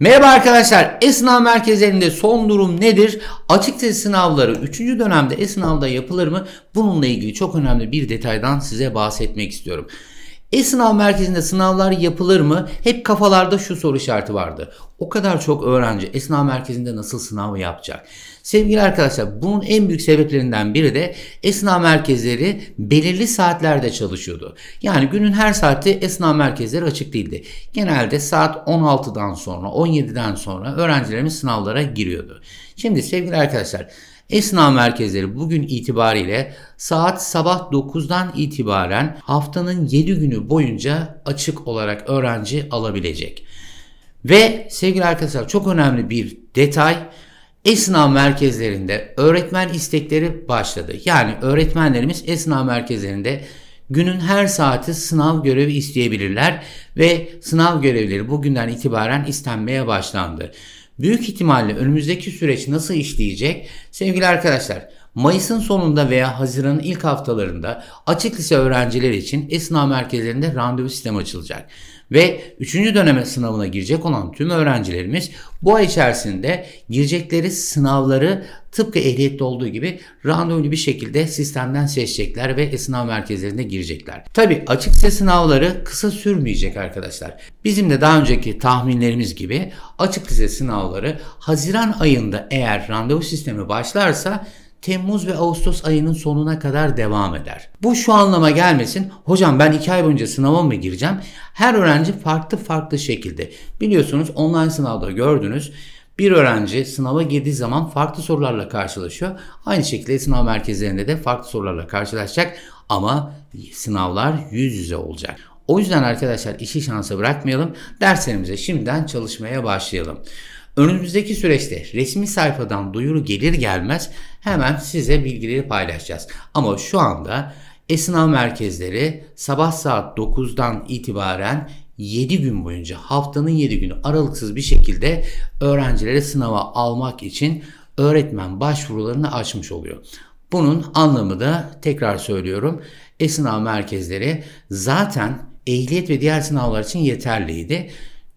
Merhaba arkadaşlar. E-sınav merkezlerinde son durum nedir? Açık test sınavları 3. dönemde e-sınavda yapılır mı? Bununla ilgili çok önemli bir detaydan size bahsetmek istiyorum. E-sınav merkezinde sınavlar yapılır mı? Hep kafalarda şu soru işareti vardı. O kadar çok öğrenci e, sınav merkezinde nasıl sınavı yapacak? Sevgili arkadaşlar bunun en büyük sebeplerinden biri de esnaf merkezleri belirli saatlerde çalışıyordu. Yani günün her saati esnaf merkezleri açık değildi. Genelde saat 16'dan sonra 17'den sonra öğrencilerimiz sınavlara giriyordu. Şimdi sevgili arkadaşlar Esna merkezleri bugün itibariyle saat sabah 9'dan itibaren haftanın 7 günü boyunca açık olarak öğrenci alabilecek. Ve sevgili arkadaşlar çok önemli bir detay esna merkezlerinde öğretmen istekleri başladı. Yani öğretmenlerimiz esna merkezlerinde günün her saati sınav görevi isteyebilirler ve sınav görevleri bugünden itibaren istenmeye başlandı. Büyük ihtimalle önümüzdeki süreç nasıl işleyecek? Sevgili arkadaşlar Mayıs'ın sonunda veya Haziran'ın ilk haftalarında açık lise öğrencileri için e-sınav merkezlerinde randevu sistemi açılacak. Ve 3. döneme sınavına girecek olan tüm öğrencilerimiz bu ay içerisinde girecekleri sınavları tıpkı ehliyette olduğu gibi randevulu bir şekilde sistemden seçecekler ve e-sınav merkezlerine girecekler. Tabi açık lise sınavları kısa sürmeyecek arkadaşlar. Bizim de daha önceki tahminlerimiz gibi açık lise sınavları Haziran ayında eğer randevu sistemi başlarsa Temmuz ve Ağustos ayının sonuna kadar devam eder. Bu şu anlama gelmesin. Hocam ben 2 ay boyunca sınava mı gireceğim? Her öğrenci farklı farklı şekilde. Biliyorsunuz online sınavda gördünüz. Bir öğrenci sınava girdiği zaman farklı sorularla karşılaşıyor. Aynı şekilde sınav merkezlerinde de farklı sorularla karşılaşacak ama sınavlar yüz yüze olacak. O yüzden arkadaşlar işi şansa bırakmayalım. Derslerimize şimdiden çalışmaya başlayalım. Önümüzdeki süreçte resmi sayfadan duyuru gelir gelmez hemen size bilgileri paylaşacağız. Ama şu anda esnaf merkezleri sabah saat 9'dan itibaren 7 gün boyunca haftanın 7 günü aralıksız bir şekilde öğrencilere sınava almak için öğretmen başvurularını açmış oluyor. Bunun anlamı da tekrar söylüyorum esnaf merkezleri zaten ehliyet ve diğer sınavlar için yeterliydi.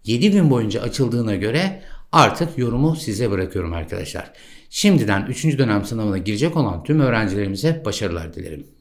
7 gün boyunca açıldığına göre Artık yorumu size bırakıyorum arkadaşlar. Şimdiden 3. dönem sınavına girecek olan tüm öğrencilerimize başarılar dilerim.